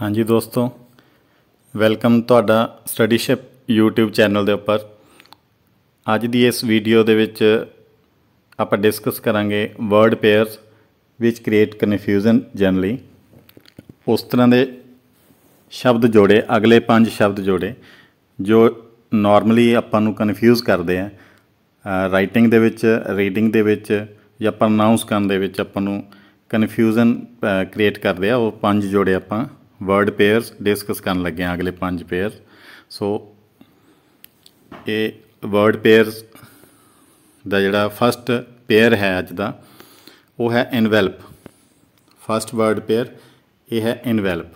ਹਾਂਜੀ ਦੋਸਤੋ ਵੈਲਕਮ ਤੁਹਾਡਾ ਸਟੱਡੀਸ਼ਿਪ YouTube ਚੈਨਲ ਦੇ ਉੱਪਰ ਅੱਜ ਦੀ ਇਸ ਵੀਡੀਓ ਦੇ ਵਿੱਚ ਆਪਾਂ ਡਿਸਕਸ ਕਰਾਂਗੇ ਵਰਡ ਪੇਅਰਸ ਵਿਚ ਕ੍ਰੀਏਟ ਕਨਫਿਊਜ਼ਨ ਜਨਰਲੀ ਉਸ ਤਰ੍ਹਾਂ ਦੇ ਸ਼ਬਦ ਜੋੜੇ ਅਗਲੇ ਪੰਜ ਸ਼ਬਦ ਜੋੜੇ ਜੋ ਨਾਰਮਲੀ ਆਪਾਂ ਨੂੰ ਕਨਫਿਊਜ਼ ਕਰਦੇ ਆ ਰਾਈਟਿੰਗ ਦੇ ਵਿੱਚ ਰੀਡਿੰਗ ਦੇ ਵਿੱਚ ਜਾਂ ਪ੍ਰੋਨਾਂਸ ਕਰਨ ਦੇ ਵਿੱਚ ਆਪਾਂ ਨੂੰ ਕਨਫਿਊਜ਼ਨ ਕ੍ਰੀਏਟ ਕਰਦੇ ਆ ਉਹ ਪੰਜ ਜੋੜੇ ਆਪਾਂ ਵਰਡ ਪੇਅਰਸ ਡਿਸਕਸ ਕਰਨ ਲੱਗੇ ਹਾਂ ਅਗਲੇ ਪੰਜ ਪੇਅਰ ਸੋ ਇਹ ਵਰਡ ਪੇਅਰਸ ਦਾ ਜਿਹੜਾ ਫਸਟ ਪੇਅਰ ਹੈ ਅੱਜ ਦਾ ਉਹ ਹੈ ਇਨਵੈਲਪ ਫਸਟ ਵਰਡ ਪੇਅਰ ਇਹ ਹੈ ਇਨਵੈਲਪ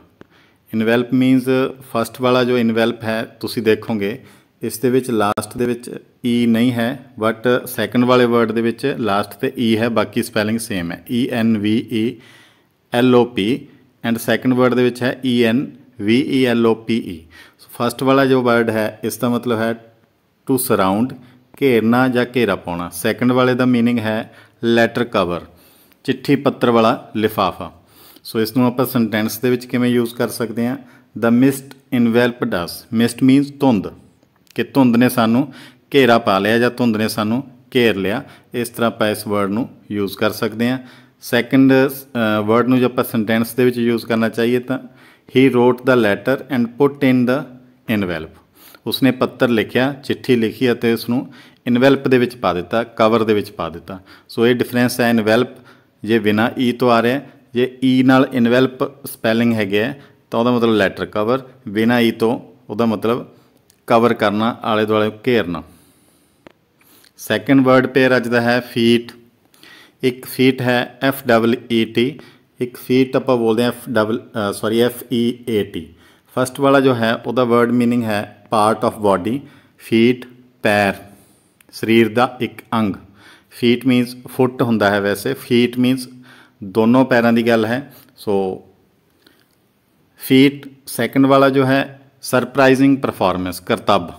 ਇਨਵੈਲਪ ਮੀਨਸ ਫਸਟ ਵਾਲਾ ਜੋ ਇਨਵੈਲਪ ਹੈ ਤੁਸੀਂ ਦੇਖੋਗੇ ਇਸ ਦੇ ਵਿੱਚ ਲਾਸਟ ਦੇ ਵਿੱਚ ਈ e ਨਹੀਂ ਹੈ ਬਟ ਸੈਕੰਡ ਵਾਲੇ ਵਰਡ ਦੇ ਵਿੱਚ ਲਾਸਟ ਤੇ ਈ e ਹੈ ਬਾਕੀ ਸਪੈਲਿੰਗ ਸੇਮ ਹੈ E N V E L O P and second word ਦੇ ਵਿੱਚ ਹੈ E N V E L O ਪੀ ਈ ਸੋ ਫਰਸਟ ਵਾਲਾ ਜੋ ਵਰਡ ਹੈ ਇਸ ਦਾ ਮਤਲਬ ਹੈ ਟੂ ਸਰਾਊਂਡ ਘੇਰਨਾ ਜਾਂ ਘੇਰਾ ਪਾਉਣਾ ਸੈਕੰਡ ਵਾਲੇ ਦਾ मीनिंग ਹੈ ਲੈਟਰ ਕਵਰ ਚਿੱਠੀ ਪੱਤਰ ਵਾਲਾ ਲਿਫਾਫਾ ਸੋ ਇਸ ਨੂੰ ਆਪਾਂ ਸੈਂਟੈਂਸ ਦੇ ਵਿੱਚ ਕਿਵੇਂ ਯੂਜ਼ ਕਰ ਸਕਦੇ ਹਾਂ the mist enveloped us mist means ਧੁੰਦ ਕਿ ਧੁੰਦ ਨੇ ਸਾਨੂੰ ਘੇਰਾ ਪਾ ਲਿਆ ਜਾਂ ਧੁੰਦ ਨੇ ਸਾਨੂੰ ਘੇਰ ਲਿਆ ਇਸ ਤਰ੍ਹਾਂ ਆਪਾਂ ਇਸ ਵਰਡ ਨੂੰ ਯੂਜ਼ ਕਰ ਸਕਦੇ ਹਾਂ ਸੈਕੰਡ ਵਰਡ uh, ਨੂੰ ਜੇ ਆਪਾਂ ਸੈਂਟੈਂਸ ਦੇ ਵਿੱਚ ਯੂਜ਼ ਕਰਨਾ ਚਾਹੀਏ ਤਾਂ ਹੀ wrote the letter and put in the envelope ਉਸਨੇ ਪੱਤਰ ਲਿਖਿਆ ਚਿੱਠੀ ਲਿਖੀ ਅਤੇ ਉਸ ਨੂੰ ਇਨਵੈਲਪ ਦੇ ਵਿੱਚ ਪਾ ਦਿੱਤਾ ਕਵਰ ਦੇ ਵਿੱਚ ਪਾ ਦਿੱਤਾ ਸੋ ਇਹ ਡਿਫਰੈਂਸ ਹੈ ਇਨਵੈਲਪ ਜੇ ਬਿਨਾ ਈ e ਤੋਂ ਆ ਰਿਹਾ ਜੇ ਈ e ਨਾਲ ਇਨਵੈਲਪ ਸਪੈਲਿੰਗ ਹੈਗਾ ਤਾਂ ਉਹਦਾ ਮਤਲਬ ਲੈਟਰ ਕਵਰ ਬਿਨਾ ਈ ਤੋਂ ਉਹਦਾ ਮਤਲਬ ਕਵਰ ਕਰਨਾ ਆਲੇ ਦੁਆਲੇ ਘੇਰਨਾ ਸੈਕੰਡ ਵਰਡ ਪੇਅਰ ਅੱਜ ਦਾ ਹੈ ਫੀਟ ਇੱਕ ਫੀਟ ਹੈ ਐਫ ਡਬਲ ਈ ਟੀ ਇੱਕ ਫੀਟ ਆਪਾਂ ਬੋਲਦੇ ਆ F double sorry F E A T first ਵਾਲਾ ਜੋ ਹੈ ਉਹਦਾ ਵਰਡ मीनिंग ਹੈ ਪਾਰਟ ਆਫ ਬਾਡੀ ਫੀਟ ਪੈਰ ਸਰੀਰ ਦਾ ਇੱਕ ਅੰਗ ਫੀਟ ਮੀਨਸ ਫੁੱਟ ਹੁੰਦਾ ਹੈ ਵੈਸੇ ਫੀਟ ਮੀਨਸ ਦੋਨੋਂ ਪੈਰਾਂ ਦੀ ਗੱਲ ਹੈ ਸੋ ਫੀਟ ਸੈਕੰਡ ਵਾਲਾ ਜੋ ਹੈ ਸਰਪ੍ਰਾਈਜ਼ਿੰਗ ਪਰਫਾਰਮੈਂਸ ਕਰਤੱਬ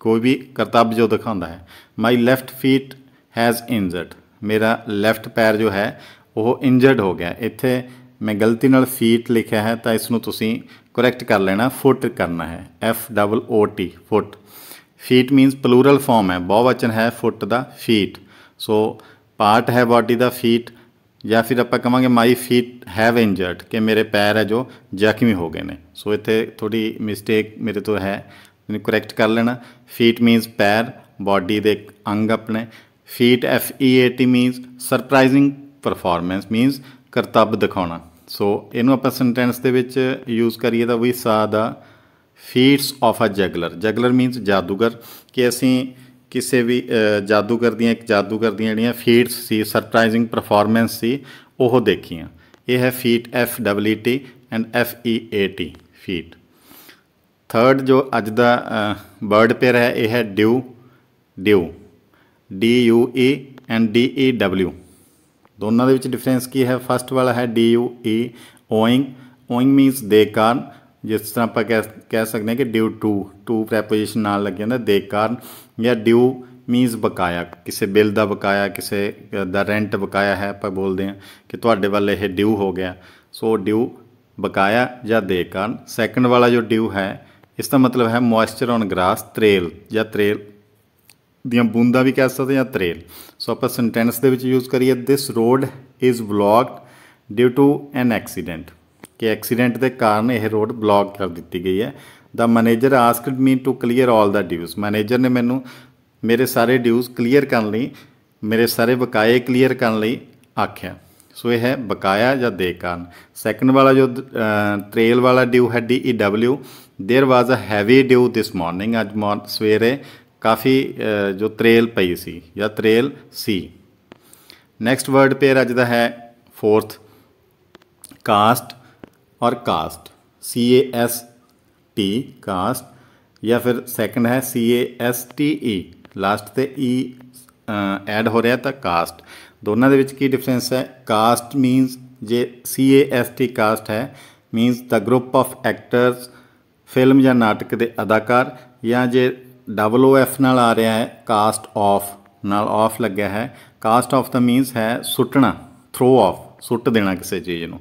ਕੋਈ ਵੀ ਕਰਤੱਬ ਜੋ ਦਿਖਾਉਂਦਾ ਹੈ my left feet has injured ਮੇਰਾ ਲੈਫਟ ਪੈਰ ਜੋ ਹੈ ਉਹ ਇੰਜਰਡ ਹੋ ਗਿਆ ਇੱਥੇ ਮੈਂ ਗਲਤੀ ਨਾਲ ਫੀਟ ਲਿਖਿਆ ਹੈ ਤਾਂ ਇਸ ਨੂੰ ਤੁਸੀਂ ਕਰੈਕਟ ਕਰ ਲੈਣਾ ਫੁੱਟ ਕਰਨਾ ਹੈ F double O T foot feet means plural form ਹੈ ਬਹੁਵਚਨ ਹੈ ਫੁੱਟ ਦਾ ਫੀਟ ਸੋ ਪਾਰਟ ਹੈ ਬਾਡੀ ਦਾ ਫੀਟ ਜਾਂ ਫਿਰ ਆਪਾਂ ਕਹਾਂਗੇ ਮਾਈ ਫੀਟ ਹੈਵ ਇੰਜਰਡ ਕਿ ਮੇਰੇ ਪੈਰ ਹੈ ਜੋ ਜ਼ਖਮੀ ਹੋ ਗਏ ਨੇ ਸੋ ਇੱਥੇ ਥੋੜੀ ਮਿਸਟੇਕ ਮੇਰੇ ਤੋਂ ਹੈ ਮੈਨੂੰ ਕਰੈਕਟ ਕਰ ਲੈਣਾ ਫੀਟ ਮੀਨਸ ਪੈਰ ਬਾਡੀ ਦੇ ਅੰਗ ਆਪਣੇ feat F E A T means surprising performance means ਕਰਤੱਵ ਦਿਖਾਉਣਾ ਸੋ ਇਹਨੂੰ ਆਪਾਂ ਸੈਂਟੈਂਸ ਦੇ ਵਿੱਚ ਯੂਜ਼ ਕਰੀਏ ਤਾਂ ਵੀ ਸਾ ਦਾ ਫੀਟਸ ਆਫ ਅ ਜਗਲਰ ਜਗਲਰ ਮੀਨਸ ਜਾਦੂਗਰ ਕਿ ਅਸੀਂ ਕਿਸੇ ਵੀ ਜਾਦੂਗਰ ਦੀਆਂ ਇੱਕ ਜਾਦੂਗਰ ਦੀਆਂ ਜਿਹੜੀਆਂ ਫੀਟਸ ਸੀ ਸਰਪ੍ਰਾਈਜ਼ਿੰਗ ਪਰਫਾਰਮੈਂਸ ਸੀ ਉਹ ਦੇਖੀਆਂ ਇਹ ਹੈ feet F double T and F E A T feat third ਜੋ ਅੱਜ ਦਾ ਵਰਡ ਪੇਅਰ ਹੈ ਇਹ ਹੈ due dew D U E and D A W ਦੋਨਾਂ ਦੇ ਵਿੱਚ ਡਿਫਰੈਂਸ ਕੀ ਹੈ ਫਸਟ ਵਾਲਾ ਹੈ D U E owing owing means ਦੇ ਕਾਰਨ ਜਿਸ ਤਰ੍ਹਾਂ ਆਪਾਂ ਕਹਿ ਸਕਦੇ ਹਾਂ ਕਿ ਡਿਊ ਟੂ ਟੂ ਪ੍ਰੈਪੋਜੀਸ਼ਨ ਨਾਲ ਲੱਗ ਜਾਂਦਾ ਦੇ ਕਾਰਨ ਜਾਂ ਡਿਊ ਮੀਨਸ ਬਕਾਇਆ ਕਿਸੇ ਬਿੱਲ ਦਾ ਬਕਾਇਆ ਕਿਸੇ ਦਾ ਰੈਂਟ ਬਕਾਇਆ ਹੈ ਆਪਾਂ ਬੋਲਦੇ ਹਾਂ ਕਿ ਤੁਹਾਡੇ ਵੱਲ ਇਹ ਡਿਊ ਹੋ ਗਿਆ ਸੋ ਡਿਊ ਬਕਾਇਆ ਜਾਂ ਦੇ ਕਾਰਨ ਸੈਕੰਡ ਵਾਲਾ ਜੋ ਡਿਊ ਹੈ ਇਸ ਦਾ ਮਤਲਬ ਹੈ ਮੋਇਸਚਰ ਔਨ ਗ੍ਰਾਸ ਤਰੇਲ ਜਾਂ ਤਰੇਲ ਦੀਆਂ ਬੂੰਦਾ ਵੀ ਕਹਿ ਸਕਦੇ ਜਾਂ ਤਰੇਲ ਸੋ ਆਪਾਂ ਸੈਂਟੈਂਸ ਦੇ ਵਿੱਚ ਯੂਜ਼ ਕਰੀਏ this road is blocked due to an accident ਕਿ ਐਕਸੀਡੈਂਟ ਦੇ ਕਾਰਨ ਇਹ ਰੋਡ ਬਲੌਕ ਕਰ ਦਿੱਤੀ ਗਈ ਹੈ the manager asked me to clear 올 the dues manager ਨੇ ਮੈਨੂੰ ਮੇਰੇ ਸਾਰੇ ਡਿਊਸ ਕਲੀਅਰ ਕਰਨ ਲਈ ਮੇਰੇ ਸਾਰੇ ਬਕਾਏ ਕਲੀਅਰ ਕਰਨ ਲਈ ਆਖਿਆ ਸੋ ਇਹ ਹੈ ਬਕਾਇਆ ਜਾਂ ਦੇ ਕਾਰਨ ਸੈਕੰਡ ਵਾਲਾ ਜੋ ਟ੍ਰੇਲ ਵਾਲਾ ਡਿਊ ਹੈ D E W there was a heavy dew this morning ਅੱਜ ਸਵੇਰੇ ਕਾਫੀ ਜੋ ਤਰੇਲ ਪਈ ਸੀ ਜਾਂ ਤਰੇਲ ਸੀ ਨੈਕਸਟ ਵਰਡ ਪੇਅਰ ਅੱਜ ਦਾ ਹੈ ਫੋਰਥ ਕਾਸਟ ਔਰ caste C A S T cast ਜਾਂ ਫਿਰ ਸੈਕੰਡ ਹੈ C A S T E last ਤੇ E ਐਡ ਹੋ ਰਿਹਾ ਤਾਂ ਕਾਸਟ ਦੋਨਾਂ ਦੇ ਵਿੱਚ ਕੀ ਡਿਫਰੈਂਸ ਹੈ ਕਾਸਟ ਮੀਨਸ ਜੇ C A S T caste ਹੈ means the group of actors film ਜਾਂ ਨਾਟਕ ਦੇ ਅਦਾਕਾਰ ਜਾਂ ਜੇ ਡਬਲ ਓ ਐਫ ਨਾਲ ਆ ਰਿਹਾ ਹੈ ਕਾਸਟ ਆਫ ਨਾਲ ਆਫ ਲੱਗਿਆ ਹੈ ਕਾਸਟ ਆਫ ਦਾ ਮੀਨਸ ਹੈ ਸੁੱਟਣਾ ਥਰੋ ਆਫ ਸੁੱਟ ਦੇਣਾ ਕਿਸੇ ਚੀਜ਼ ਨੂੰ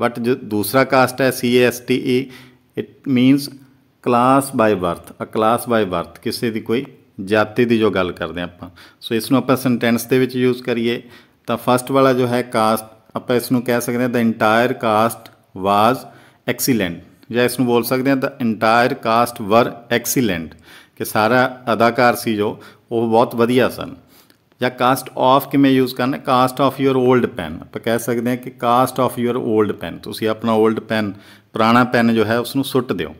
ਬਟ ਦੂਸਰਾ ਕਾਸਟ ਹੈ C S T E it means class by birth a class by birth ਕਿਸੇ ਦੀ ਕੋਈ ਜਾਤੀ ਦੀ ਜੋ ਗੱਲ ਕਰਦੇ ਆਪਾਂ ਸੋ ਇਸ ਨੂੰ ਆਪਾਂ ਸੈਂਟੈਂਸ ਦੇ ਵਿੱਚ ਯੂਜ਼ ਕਰੀਏ ਤਾਂ ਫਸਟ ਵਾਲਾ ਜੋ ਹੈ ਕਾਸਟ ਆਪਾਂ ਇਸ ਨੂੰ ਕਹਿ ਸਕਦੇ ਹਾਂ the entire cast was excellent ਜਾਂ ਇਸ ਨੂੰ ਬੋਲ ਸਕਦੇ ਹਾਂ the entire cast were excellent ਕਿ ਸਾਰਾ ਅਦਾਕਾਰ ਸੀ ਜੋ ਉਹ ਬਹੁਤ ਵਧੀਆ ਸਨ ਜਾਂ ਕਾਸਟ ਆਫ ਕਿਵੇਂ ਯੂਜ਼ ਕਰਨਾ ਕਾਸਟ ਆਫ ਯੂਰ 올ਡ ਪੈਨ ਆਪਾਂ ਕਹਿ ਸਕਦੇ ਹਾਂ ਕਿ ਕਾਸਟ ਆਫ ਯੂਰ 올ਡ ਪੈਨ ਤੁਸੀਂ ਆਪਣਾ 올ਡ ਪੈਨ ਪੁਰਾਣਾ ਪੈਨ ਜੋ ਹੈ ਉਸ ਨੂੰ ਸੁੱਟ ਦਿਓ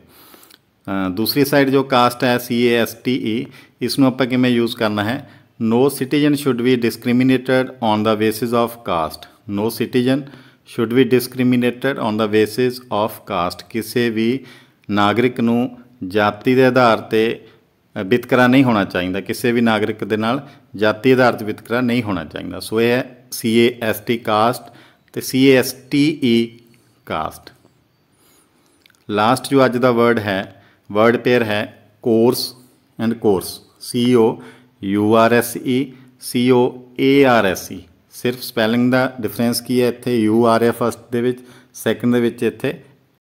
ਦੂਸਰੀ ਸਾਈਡ ਜੋ ਕਾਸਟ ਹੈ C A S T E e, ਇਸ ਨੂੰ ਆਪਾਂ ਕਿਵੇਂ ਯੂਜ਼ ਕਰਨਾ ਹੈ no citizen should be discriminated on the basis of caste no citizen should be discriminated on the basis of caste ਕਿਸੇ ਵੀ ਨਾਗਰਿਕ ਨੂੰ ਜਾਤੀ ਦੇ ਆਧਾਰ ਤੇ ਵਿਤਕਰਾ ਨਹੀਂ ਹੋਣਾ ਚਾਹੀਦਾ ਕਿਸੇ ਵੀ ਨਾਗਰਿਕ ਦੇ ਨਾਲ ਜਾਤੀ ਆਧਾਰਿਤ ਵਿਤਕਰਾ ਨਹੀਂ ਹੋਣਾ ਚਾਹੀਦਾ ਸੋ ਇਹ ਸੀਏਐਸਟੀ ਕਾਸਟ ਤੇ ਸੀਏਐਸਟੀਈ ਕਾਸਟ ਲਾਸਟ ਜੋ ਅੱਜ ਦਾ ਵਰਡ ਹੈ ਵਰਡ ਪੇਅਰ ਹੈ course and coarse C O U R S E C O A R S E ਸਿਰਫ ਸਪੈਲਿੰਗ ਦਾ ਡਿਫਰੈਂਸ ਕੀ ਹੈ ਇੱਥੇ ਯੂ ਆਰ ਐ ਫਸਟ ਦੇ ਵਿੱਚ ਸੈਕੰਡ ਦੇ ਵਿੱਚ ਇੱਥੇ